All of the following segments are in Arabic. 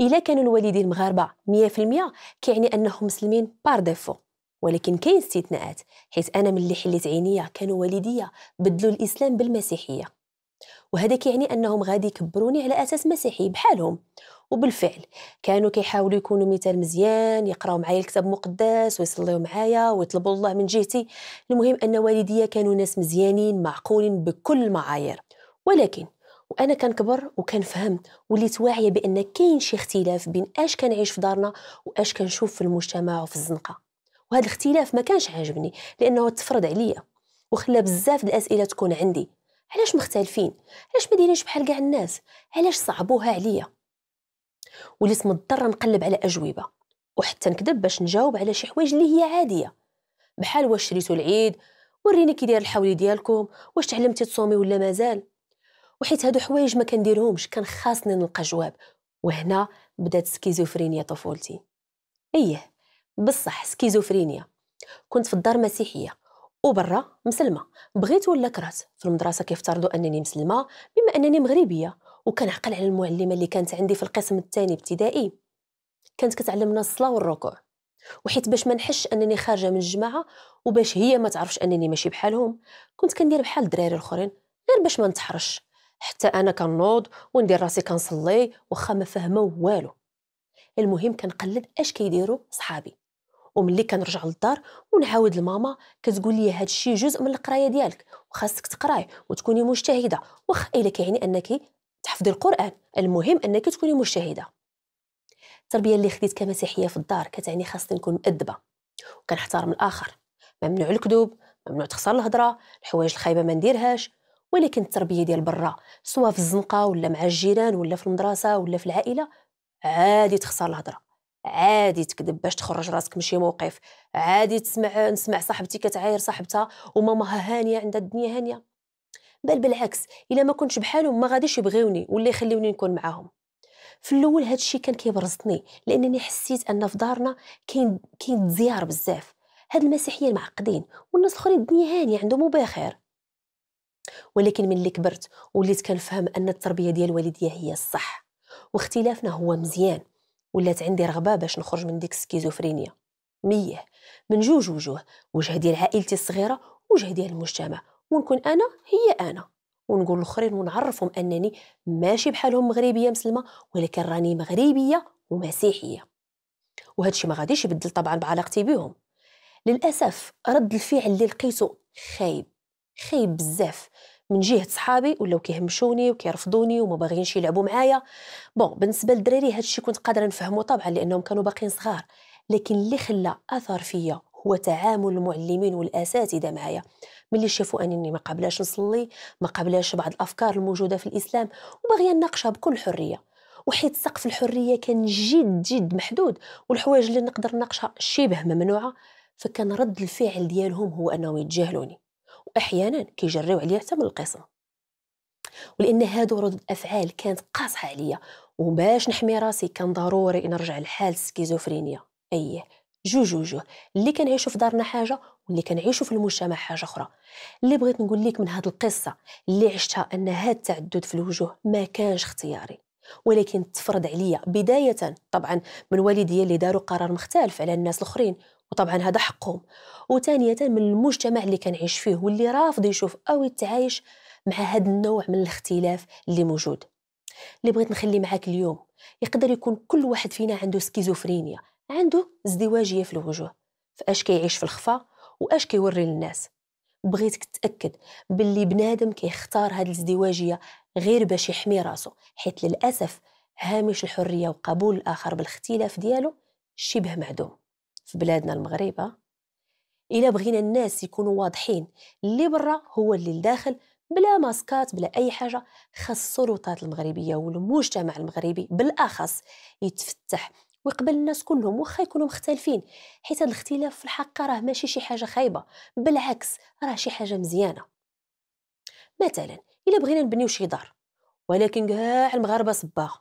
الا كانوا الوالدين مغاربه 100% كيعني انهم مسلمين بار ديفو ولكن كاين استثناءات حيث انا ملي حليت عينيا كانوا والديا بدلوا الاسلام بالمسيحيه وهذا كيعني انهم غادي يكبروني على اساس مسيحي بحالهم وبالفعل كانوا كيحاولوا يكونوا مثال مزيان يقراو معايا الكتاب المقدس ويصليو معايا ويطلبوا الله من جهتي المهم ان والديا كانوا ناس مزيانين معقولين بكل المعايير ولكن وانا كنكبر وكنفهم وليت واعيه بان كاين شي اختلاف بين اش كنعيش في دارنا واش كنشوف في المجتمع وفي الزنقه وهذا الاختلاف ما كانش عاجبني لانه تفرض عليا وخلى بزاف الاسئله تكون عندي علاش مختلفين علاش ما دايرينش بحال كاع الناس علاش صعبوها عليا وليت مضطره نقلب على اجوبه وحتى نكذب باش نجاوب على شي حوايج اللي هي عاديه بحال واش شريتو العيد وريني كي داير الحولي ديالكم واش تعلمتي تصومي ولا مازال وحيت هادو حوايج ما كنديرهمش كان خاصني نلقى جواب وهنا بدات سكيزوفرينيا طفولتي ايه بصح سكيزوفرينيا كنت في الدار مسيحيه وبرا مسلمه بغيت ولا كرهت في المدرسه كيفترضوا انني مسلمه بما انني مغربيه وكنعقل على المعلمه اللي كانت عندي في القسم الثاني ابتدائي كانت كتعلمنا الصلاه والركوع وحيت باش ما نحش انني خارجه من الجماعه وباش هي ما تعرفش انني ماشي بحالهم كنت كندير بحال الدراري الاخرين غير باش ما نتحرش حتى انا كنوض وندير راسي كنصلي واخا ما فاهمه والو المهم كنقلب اش كيديروا صحابي وملي كنرجع للدار ونعاود لماما كتقول لي هذا الشيء جزء من القرايه ديالك وخاصك تقراي وتكوني مجتهده واخا الا كيعني انك تحفظي القران المهم انك تكوني مجتهده التربيه اللي خديت كمسيحيه في الدار كتعني خاصني نكون مؤدبه وكنحترم الاخر ممنوع الكذوب ممنوع تخسر الهضره الحوايج الخايبه ما نديرهاش ولكن التربيه ديال برا سواء في الزنقه ولا مع الجيران ولا في المدرسه ولا في العائله عادي تخسر الهضره عادي تكذب باش تخرج راسك من شي موقف عادي تسمع نسمع صاحبتي كتعاير صاحبتها وماماها هانيه عندها الدنيا هانيه بل بالعكس الا ما كنتش بحالهم ما غاديش يبغيوني ولا يخليوني نكون معاهم في الاول هذا الشيء كان كيبرزطني لانني حسيت ان في دارنا كاين كاين زيار بزاف هاد المسيحيين معقدين والناس الاخرين الدنيا هانيه عندهم وباخير ولكن ملي كبرت وليت كنفهم ان التربيه ديال والديا هي الصح واختلافنا هو مزيان ولات عندي رغبه باش نخرج من ديك السكيزوفرينيا ميه من جوج وجوه وجهه ديال عائلتي الصغيره وجهه ديال المجتمع ونكون انا هي انا ونقول الاخرين ونعرفهم انني ماشي بحالهم مغربيه مسلمه ولكن راني مغربيه ومسيحيه وهذا الشيء ما غاديش يبدل طبعا بعلاقتي بهم للاسف رد الفعل اللي لقيته خايب خايب بزاف من جهه صحابي ولاو كيهمشوني وكيرفضوني وما باغيينش يلعبوا معايا بون بالنسبه للدراري هادشي كنت قادره نفهمه طبعا لانهم كانوا باقيين صغار لكن اللي خلى اثر فيا هو تعامل المعلمين والاساتذه معايا ملي شافوا انني ما قابلاش نصلي ما قابلاش بعض الافكار الموجوده في الاسلام وباغيه نناقشها بكل حريه وحيت سقف الحريه كان جد جد محدود والحوايج اللي نقدر نناقشها شبه ممنوعه فكان رد الفعل ديالهم هو انهم يتجاهلوني احيانا كيجريو عليا حتى من القسم ولان هادو ردود الافعال كانت قاصحه عليا وباش نحمي راسي كان ضروري نرجع لحال السكيزوفرينيا اييه جوج وجوه اللي كنعيشو في دارنا حاجه واللي كنعيشو في المجتمع حاجه اخرى اللي بغيت نقول لك من هاد القصه اللي عشتها ان هاد التعدد في الوجوه ما كانش اختياري ولكن تفرض عليا بدايه طبعا من والديا اللي داروا قرار مختلف على الناس الاخرين وطبعا هذا حقهم وثانية من المجتمع اللي كنعيش فيه واللي رافض يشوف أو يتعايش مع هذا النوع من الاختلاف اللي موجود اللي بغيت نخلي معاك اليوم يقدر يكون كل واحد فينا عنده سكيزوفرينيا عنده ازدواجية في الوجوه فاش كيعيش في الخفاء واش كيوري للناس بغيتك تتاكد باللي بنادم كيختار هاد الازدواجيه غير باش يحمي راسو حيت للاسف هامش الحريه وقبول الاخر بالاختلاف ديالو شبه معدوم في بلادنا المغربة إلا بغينا الناس يكونوا واضحين اللي برا هو اللي لداخل بلا ماسكات بلا أي حاجة خاص السلطات المغربية والمجتمع المغربي بالأخص يتفتح ويقبل الناس كلهم واخا يكونوا مختلفين حيت الاختلاف في الحق راه ماشي شي حاجه خايبه بالعكس راه شي حاجه مزيانه مثلا الا بغينا نبنيو شي دار ولكن كاع المغاربه صباغ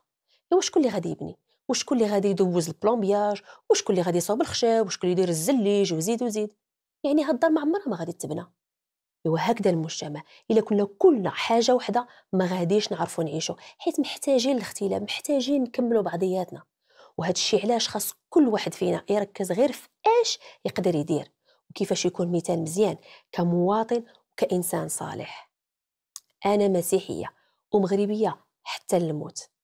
إوا شكون اللي غادي يبني وشكون اللي غادي يدوز البلومبياج وشكون اللي غادي يصوب الخشاب وشكون اللي يدير الزليج وزيد وزيد يعني هالدار ما عمرها ما غادي تبنى ايوا هكذا المجتمع الا كنا كلنا حاجه وحده ما غاديش نعرفوا نعيشوا حيت محتاجين الاختلاف محتاجين نكملوا بعضياتنا وهذا الشيء علاش خاص كل واحد فينا يركز غير في ايش يقدر يدير وكيفاش يكون مثال مزيان كمواطن وكانسان صالح انا مسيحيه ومغربيه حتى الموت